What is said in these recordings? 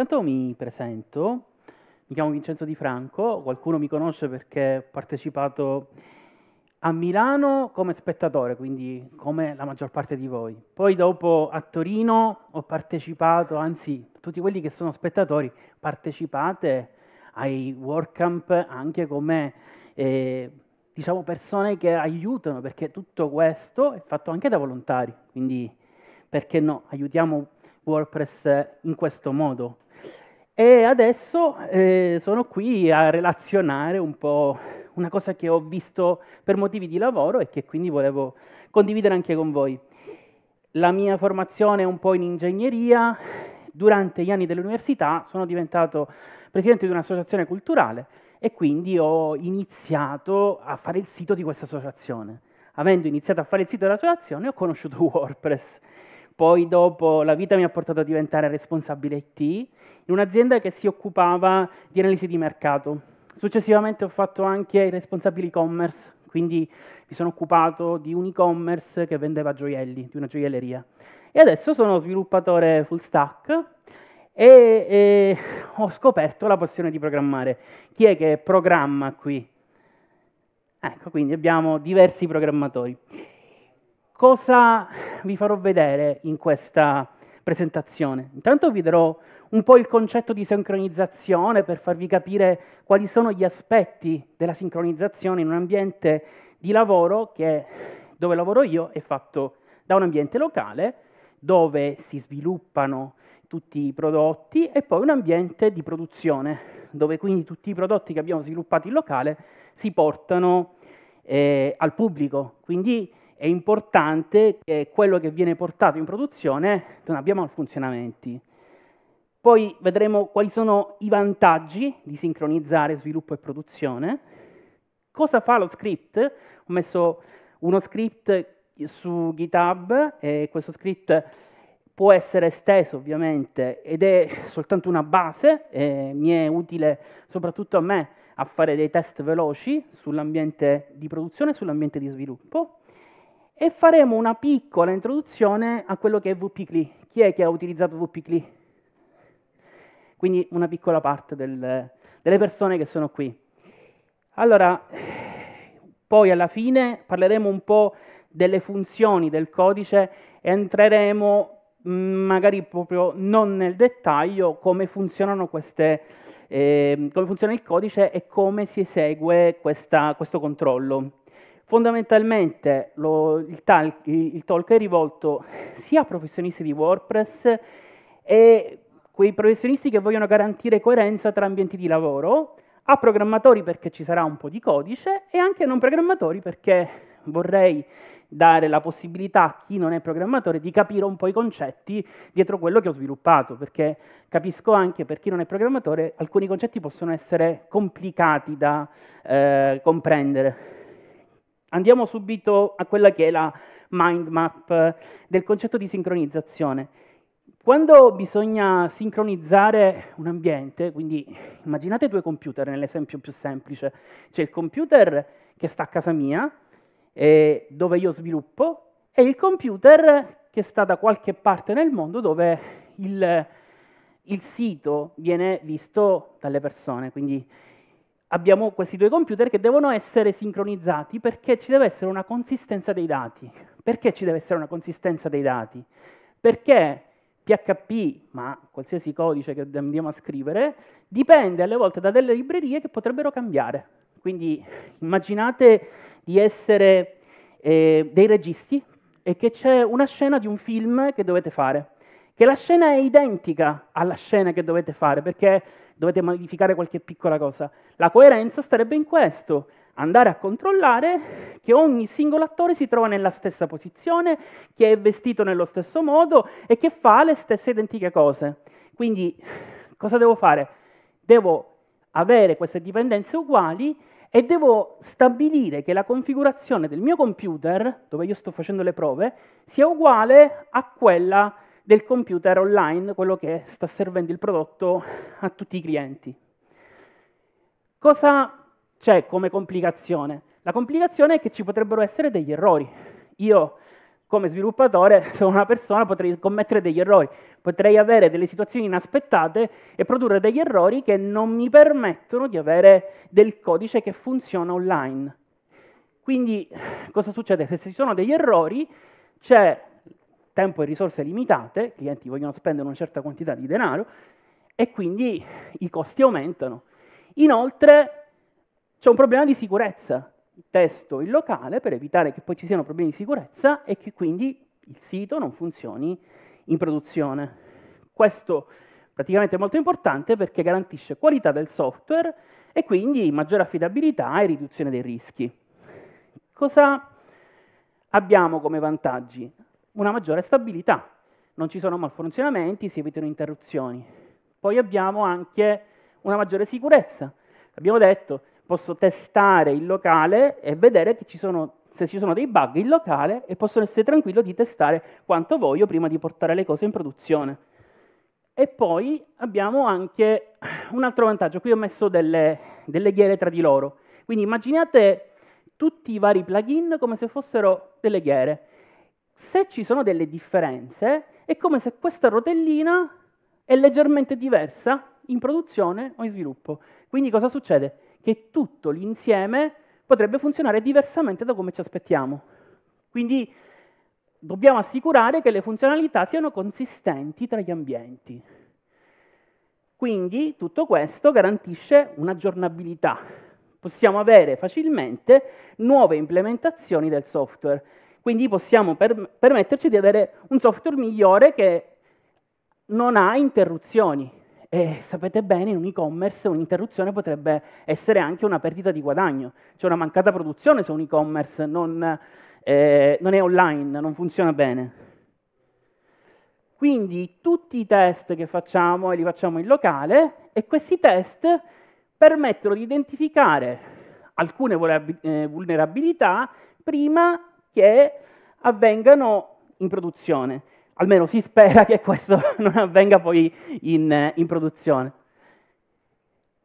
Intanto mi presento, mi chiamo Vincenzo Di Franco, qualcuno mi conosce perché ho partecipato a Milano come spettatore, quindi come la maggior parte di voi. Poi dopo a Torino ho partecipato, anzi tutti quelli che sono spettatori partecipate ai WordCamp anche come eh, diciamo persone che aiutano, perché tutto questo è fatto anche da volontari, quindi perché no, aiutiamo WordPress in questo modo. E adesso eh, sono qui a relazionare un po' una cosa che ho visto per motivi di lavoro e che quindi volevo condividere anche con voi. La mia formazione è un po' in ingegneria, durante gli anni dell'università sono diventato presidente di un'associazione culturale e quindi ho iniziato a fare il sito di questa associazione. Avendo iniziato a fare il sito dell'associazione ho conosciuto WordPress poi dopo la vita mi ha portato a diventare responsabile IT in un'azienda che si occupava di analisi di mercato. Successivamente ho fatto anche il responsabile e-commerce, quindi mi sono occupato di un e-commerce che vendeva gioielli, di una gioielleria. E adesso sono sviluppatore full stack e, e ho scoperto la passione di programmare. Chi è che programma qui? Ecco, quindi abbiamo diversi programmatori. Cosa vi farò vedere in questa presentazione? Intanto vi darò un po' il concetto di sincronizzazione per farvi capire quali sono gli aspetti della sincronizzazione in un ambiente di lavoro che, dove lavoro io, è fatto da un ambiente locale dove si sviluppano tutti i prodotti e poi un ambiente di produzione dove quindi tutti i prodotti che abbiamo sviluppato in locale si portano eh, al pubblico. Quindi è importante che quello che viene portato in produzione non abbia malfunzionamenti. Poi vedremo quali sono i vantaggi di sincronizzare sviluppo e produzione. Cosa fa lo script? Ho messo uno script su GitHub e questo script può essere esteso ovviamente ed è soltanto una base, mi è utile soprattutto a me a fare dei test veloci sull'ambiente di produzione e sull'ambiente di sviluppo e faremo una piccola introduzione a quello che è wp Chi è che ha utilizzato wp Quindi una piccola parte del, delle persone che sono qui. Allora, poi alla fine parleremo un po' delle funzioni del codice e entreremo mm, magari proprio non nel dettaglio come funzionano queste, eh, come funziona il codice e come si esegue questa, questo controllo. Fondamentalmente lo, il, talk, il, talk è rivolto sia a professionisti di WordPress e quei professionisti che vogliono garantire coerenza tra ambienti di lavoro, a programmatori perché ci sarà un po' di codice e anche a non programmatori perché vorrei dare la possibilità a chi non è programmatore di capire un po' i concetti dietro quello che ho sviluppato, perché capisco anche per chi non è programmatore alcuni concetti possono essere complicati da eh, comprendere. Andiamo subito a quella che è la mind map eh, del concetto di sincronizzazione. Quando bisogna sincronizzare un ambiente, quindi immaginate due computer nell'esempio più semplice, c'è il computer che sta a casa mia, eh, dove io sviluppo, e il computer che sta da qualche parte nel mondo dove il, il sito viene visto dalle persone, quindi abbiamo questi due computer che devono essere sincronizzati perché ci deve essere una consistenza dei dati. Perché ci deve essere una consistenza dei dati? Perché PHP, ma qualsiasi codice che andiamo a scrivere, dipende alle volte da delle librerie che potrebbero cambiare. Quindi immaginate di essere eh, dei registi e che c'è una scena di un film che dovete fare che la scena è identica alla scena che dovete fare, perché dovete modificare qualche piccola cosa. La coerenza starebbe in questo, andare a controllare che ogni singolo attore si trova nella stessa posizione, che è vestito nello stesso modo e che fa le stesse identiche cose. Quindi cosa devo fare? Devo avere queste dipendenze uguali e devo stabilire che la configurazione del mio computer, dove io sto facendo le prove, sia uguale a quella del computer online, quello che sta servendo il prodotto a tutti i clienti. Cosa c'è come complicazione? La complicazione è che ci potrebbero essere degli errori. Io come sviluppatore, sono una persona, potrei commettere degli errori, potrei avere delle situazioni inaspettate e produrre degli errori che non mi permettono di avere del codice che funziona online. Quindi cosa succede? Se ci sono degli errori, c'è tempo e risorse limitate, i clienti vogliono spendere una certa quantità di denaro e quindi i costi aumentano. Inoltre c'è un problema di sicurezza, testo il locale per evitare che poi ci siano problemi di sicurezza e che quindi il sito non funzioni in produzione. Questo praticamente è molto importante perché garantisce qualità del software e quindi maggiore affidabilità e riduzione dei rischi. Cosa abbiamo come vantaggi? una maggiore stabilità, non ci sono malfunzionamenti, si evitano interruzioni. Poi abbiamo anche una maggiore sicurezza. Abbiamo detto, posso testare il locale e vedere ci sono, se ci sono dei bug in locale e posso essere tranquillo di testare quanto voglio prima di portare le cose in produzione. E poi abbiamo anche un altro vantaggio, qui ho messo delle, delle ghiere tra di loro. Quindi immaginate tutti i vari plugin come se fossero delle ghiere se ci sono delle differenze, è come se questa rotellina è leggermente diversa in produzione o in sviluppo. Quindi cosa succede? Che tutto l'insieme potrebbe funzionare diversamente da come ci aspettiamo. Quindi dobbiamo assicurare che le funzionalità siano consistenti tra gli ambienti. Quindi tutto questo garantisce un'aggiornabilità. Possiamo avere facilmente nuove implementazioni del software quindi possiamo per permetterci di avere un software migliore che non ha interruzioni. E sapete bene, in un e-commerce un'interruzione potrebbe essere anche una perdita di guadagno, cioè una mancata produzione se un e-commerce non, eh, non è online, non funziona bene. Quindi tutti i test che facciamo e li facciamo in locale e questi test permettono di identificare alcune eh, vulnerabilità prima che avvengano in produzione. Almeno si spera che questo non avvenga poi in, in produzione.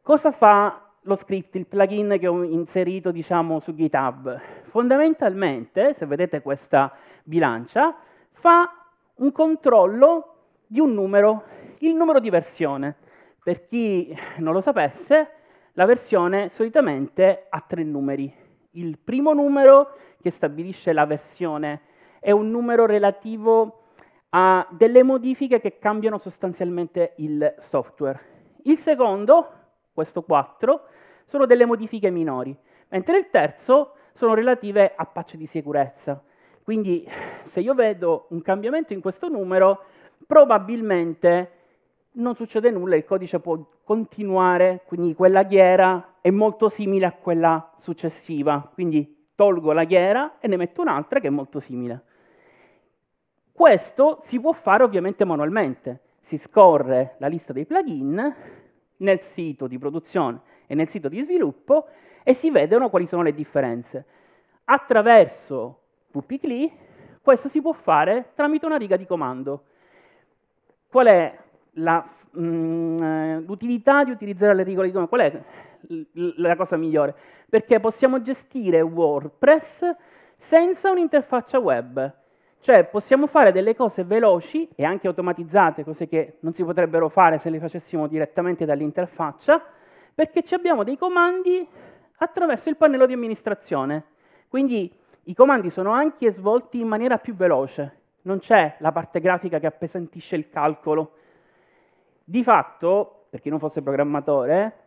Cosa fa lo script, il plugin che ho inserito diciamo, su GitHub? Fondamentalmente, se vedete questa bilancia, fa un controllo di un numero, il numero di versione. Per chi non lo sapesse, la versione solitamente ha tre numeri. Il primo numero che stabilisce la versione è un numero relativo a delle modifiche che cambiano sostanzialmente il software. Il secondo, questo 4, sono delle modifiche minori, mentre il terzo sono relative a patch di sicurezza. Quindi se io vedo un cambiamento in questo numero, probabilmente non succede nulla, il codice può continuare, quindi quella ghiera è molto simile a quella successiva, quindi tolgo la ghiera e ne metto un'altra che è molto simile. Questo si può fare ovviamente manualmente, si scorre la lista dei plugin nel sito di produzione e nel sito di sviluppo e si vedono quali sono le differenze. Attraverso wp-cli questo si può fare tramite una riga di comando. Qual è la Mm, eh, l'utilità di utilizzare le regole di Chrome, qual è la cosa migliore? Perché possiamo gestire WordPress senza un'interfaccia web. Cioè possiamo fare delle cose veloci e anche automatizzate, cose che non si potrebbero fare se le facessimo direttamente dall'interfaccia, perché ci abbiamo dei comandi attraverso il pannello di amministrazione. Quindi i comandi sono anche svolti in maniera più veloce. Non c'è la parte grafica che appesantisce il calcolo, di fatto, per chi non fosse programmatore,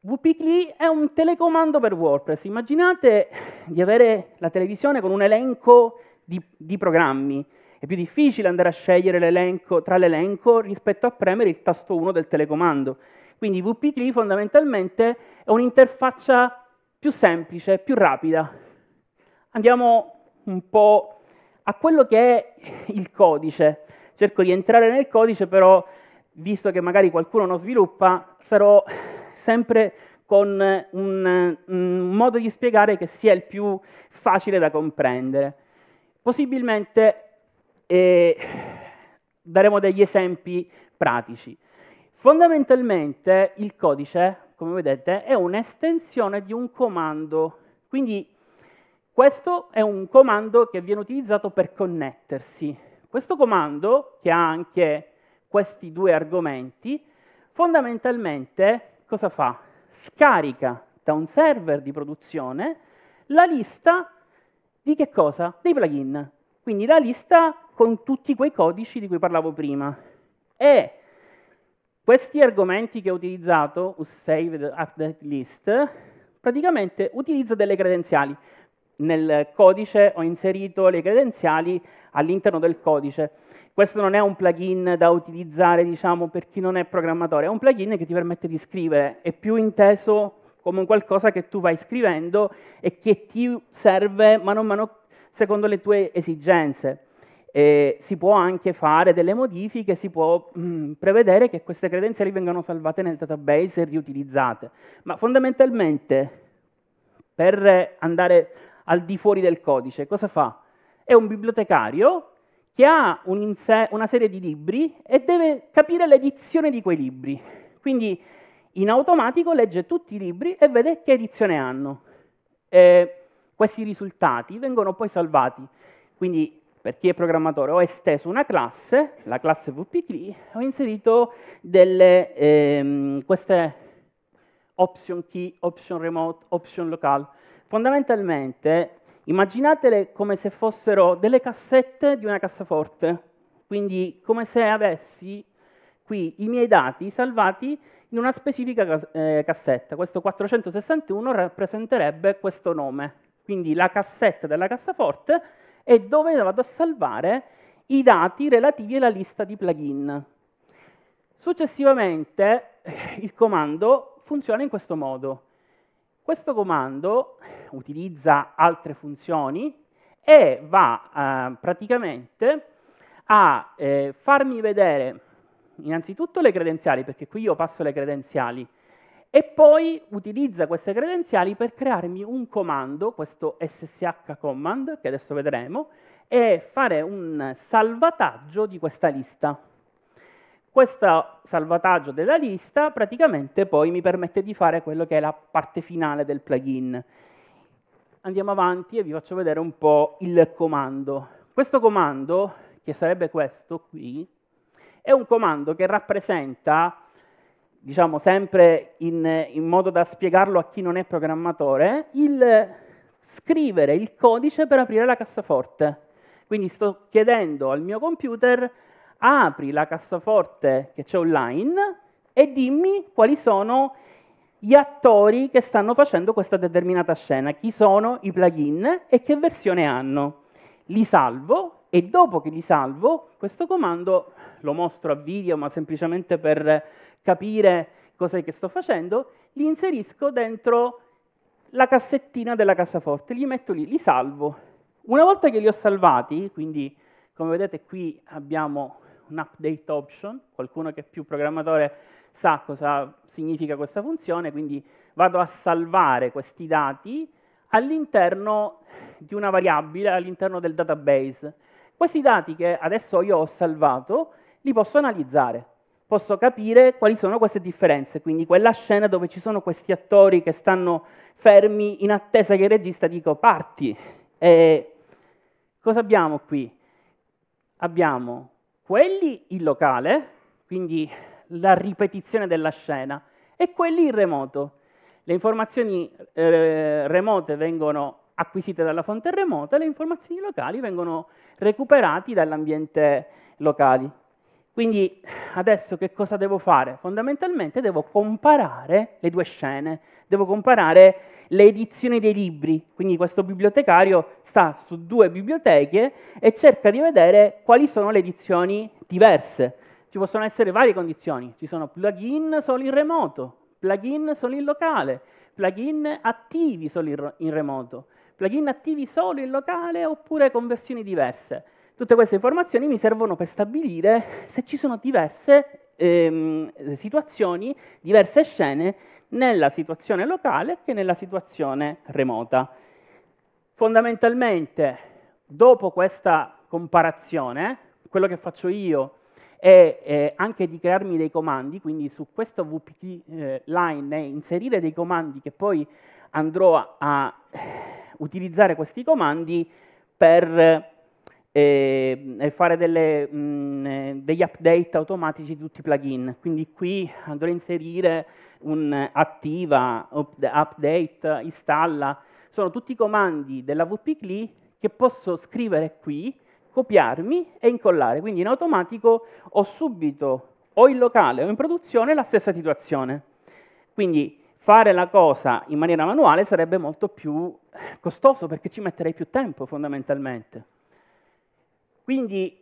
WPCLI è un telecomando per WordPress. Immaginate di avere la televisione con un elenco di, di programmi. È più difficile andare a scegliere l'elenco, tra l'elenco rispetto a premere il tasto 1 del telecomando. Quindi WPCLI fondamentalmente è un'interfaccia più semplice, più rapida. Andiamo un po' a quello che è il codice. Cerco di entrare nel codice, però visto che magari qualcuno non sviluppa, sarò sempre con un, un, modo di spiegare che sia il più facile da comprendere. Possibilmente eh, daremo degli esempi pratici. Fondamentalmente il codice, come vedete, è un'estensione di un comando, quindi questo è un comando che viene utilizzato per connettersi. Questo comando, che ha anche questi due argomenti, fondamentalmente cosa fa? Scarica da un server di produzione la lista di che cosa? Dei plugin. Quindi la lista con tutti quei codici di cui parlavo prima. E questi argomenti che ho utilizzato, usSaved Update List, praticamente utilizza delle credenziali nel codice ho inserito le credenziali all'interno del codice. Questo non è un plugin da utilizzare diciamo, per chi non è programmatore, è un plugin che ti permette di scrivere, è più inteso come qualcosa che tu vai scrivendo e che ti serve mano a mano secondo le tue esigenze. E si può anche fare delle modifiche, si può mh, mm, prevedere che queste credenziali vengano salvate nel database e riutilizzate. Ma fondamentalmente, per andare al di fuori del codice. Cosa fa? È un bibliotecario che ha un se una serie di libri e deve capire l'edizione di quei libri. Quindi in automatico legge tutti i libri e vede che edizione hanno. E questi risultati vengono poi salvati. Quindi per chi è programmatore ho esteso una classe, la classe wp-key, ho inserito delle, ehm, queste option key, option remote, option local, Fondamentalmente, immaginatele come se fossero delle cassette di una cassaforte, quindi come se avessi qui i miei dati salvati in una specifica eh, cassetta. Questo 461 rappresenterebbe questo nome, quindi la cassetta della cassaforte e dove vado a salvare i dati relativi alla lista di plugin. Successivamente il comando funziona in questo modo. Questo comando utilizza altre funzioni e va eh, praticamente a eh, farmi vedere innanzitutto le credenziali, perché qui io passo le credenziali, e poi utilizza queste credenziali per crearmi un comando, questo ssh command, che adesso vedremo, e fare un salvataggio di questa lista. Questo salvataggio della lista praticamente poi mi permette di fare quello che è la parte finale del plugin. Andiamo avanti e vi faccio vedere un po' il comando. Questo comando, che sarebbe questo qui, è un comando che rappresenta, diciamo sempre in, in modo da spiegarlo a chi non è programmatore, il scrivere il codice per aprire la cassaforte. Quindi sto chiedendo al mio computer apri la cassaforte che c'è online e dimmi quali sono gli attori che stanno facendo questa determinata scena, chi sono i plugin e che versione hanno. Li salvo e dopo che li salvo, questo comando lo mostro a video, ma semplicemente per capire cos'è che sto facendo, li inserisco dentro la cassettina della cassaforte, li metto lì, li salvo. Una volta che li ho salvati, quindi come vedete qui abbiamo un update option, qualcuno che è più programmatore sa cosa significa questa funzione, quindi vado a salvare questi dati all'interno di una variabile, all'interno del database. Questi dati che adesso io ho salvato li posso analizzare, posso capire quali sono queste differenze, quindi quella scena dove ci sono questi attori che stanno fermi in attesa che il regista dico parti. E cosa abbiamo qui? Abbiamo quelli in locale, quindi la ripetizione della scena, e quelli in remoto. Le informazioni eh, remote vengono acquisite dalla fonte remota, le informazioni locali vengono recuperate dall'ambiente locale. Quindi adesso che cosa devo fare? Fondamentalmente devo comparare le due scene, devo comparare le edizioni dei libri, quindi questo bibliotecario sta su due biblioteche e cerca di vedere quali sono le edizioni diverse. Ci possono essere varie condizioni, ci sono plugin solo in remoto, plugin solo in locale, plugin attivi solo in remoto, plugin attivi solo in locale oppure con versioni diverse. Tutte queste informazioni mi servono per stabilire se ci sono diverse ehm, situazioni, diverse scene nella situazione locale che nella situazione remota. Fondamentalmente, dopo questa comparazione, quello che faccio io è eh, anche di crearmi dei comandi, quindi su questo WPT eh, line inserire dei comandi che poi andrò a, a eh, utilizzare questi comandi per Ehm, e, fare delle, mh, mm, eh, degli update automatici di tutti i plugin. Quindi qui andrò a inserire un attiva, update, installa. Sono tutti i comandi della WP-CLI che posso scrivere qui, copiarmi e incollare. Quindi in automatico ho subito o in locale o in produzione la stessa situazione. Quindi fare la cosa in maniera manuale sarebbe molto più costoso perché ci metterei più tempo fondamentalmente. Quindi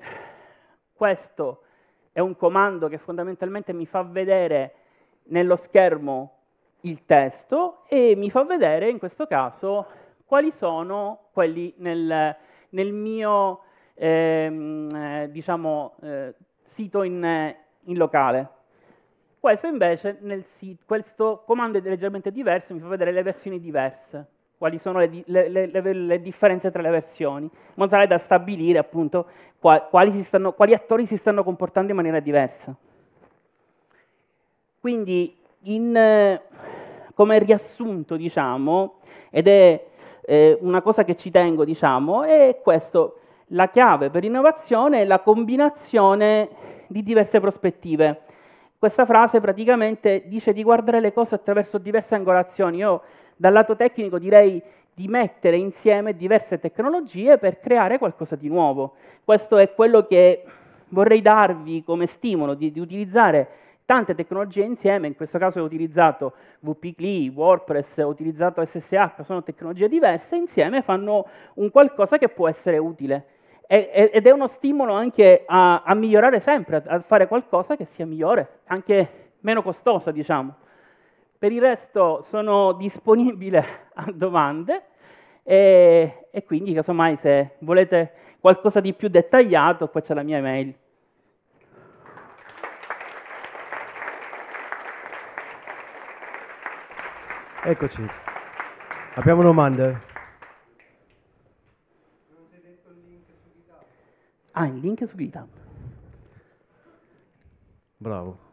questo è un comando che fondamentalmente mi fa vedere nello schermo il testo e mi fa vedere in questo caso quali sono quelli nel, nel mio ehm, eh, diciamo, eh, sito in, in, locale. Questo invece, nel sit- questo comando è leggermente diverso, mi fa vedere le versioni diverse quali sono le, le, le, le differenze tra le versioni, in modo tale da stabilire appunto quali, stanno, quali attori si stanno comportando in maniera diversa. Quindi, in, come riassunto, diciamo, ed è eh, una cosa che ci tengo, diciamo, è questo. La chiave per l'innovazione è la combinazione di diverse prospettive. Questa frase praticamente dice di guardare le cose attraverso diverse angolazioni. Io dal lato tecnico direi di mettere insieme diverse tecnologie per creare qualcosa di nuovo. Questo è quello che vorrei darvi come stimolo, di, di utilizzare tante tecnologie insieme, in questo caso ho utilizzato WPCLI, WordPress, ho utilizzato SSH, sono tecnologie diverse, insieme fanno un qualcosa che può essere utile. ed è uno stimolo anche a, a migliorare sempre, a fare qualcosa che sia migliore, anche meno costosa, diciamo. Per il resto sono disponibile a domande e, e quindi casomai se volete qualcosa di più dettagliato, qua c'è la mia email. Eccoci. Abbiamo domande? Ah, il link è su GitHub. Bravo.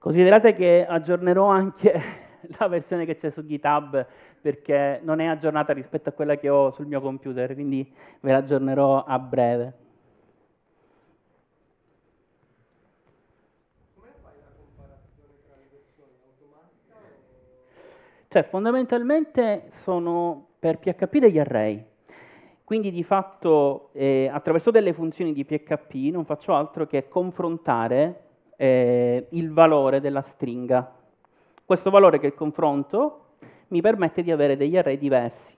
Considerate che aggiornerò anche la versione che c'è su GitHub perché non è aggiornata rispetto a quella che ho sul mio computer, quindi ve la aggiornerò a breve. Cioè, fondamentalmente sono per PHP degli array. Quindi di fatto eh, attraverso delle funzioni di PHP non faccio altro che confrontare eh, il valore della stringa. Questo valore che confronto mi permette di avere degli array diversi.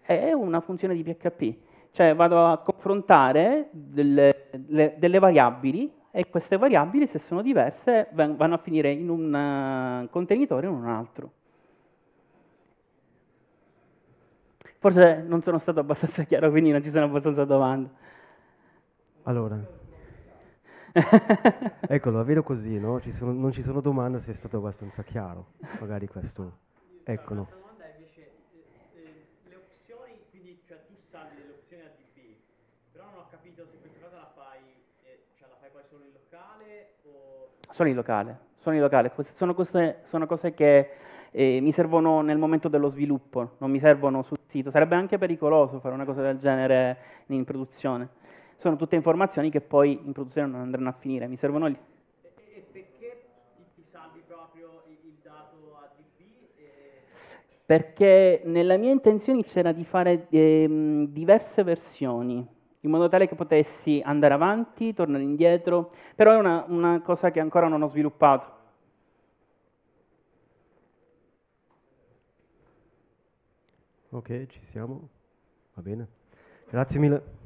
È una funzione di PHP, cioè vado a confrontare delle, delle variabili e queste variabili, se sono diverse, vanno a finire in un eh, contenitore o in un altro. Forse non sono stato abbastanza chiaro, quindi non ci sono abbastanza domande. Allora, ecco, la vedo così, no? Ci sono, non ci sono domande se è stato abbastanza chiaro, magari questo. Eccolo. Allora, domanda è invece, eh, eh, le opzioni, quindi cioè, tu salvi delle opzioni ADB, però non ho capito se questa cosa la fai, eh, cioè, la fai poi solo in locale o... Solo in locale, solo in locale. Queste sono cose, sono cose che eh, mi servono nel momento dello sviluppo, non mi servono sul sito. Sarebbe anche pericoloso fare una cosa del genere in produzione sono tutte informazioni che poi in produzione non andranno a finire, mi servono lì. E perché ti salvi proprio il dato ADB? Perché nella mia intenzione c'era di fare eh, diverse versioni, in modo tale che potessi andare avanti, tornare indietro, però è una, una cosa che ancora non ho sviluppato. Ok, ci siamo. Va bene. Grazie mille.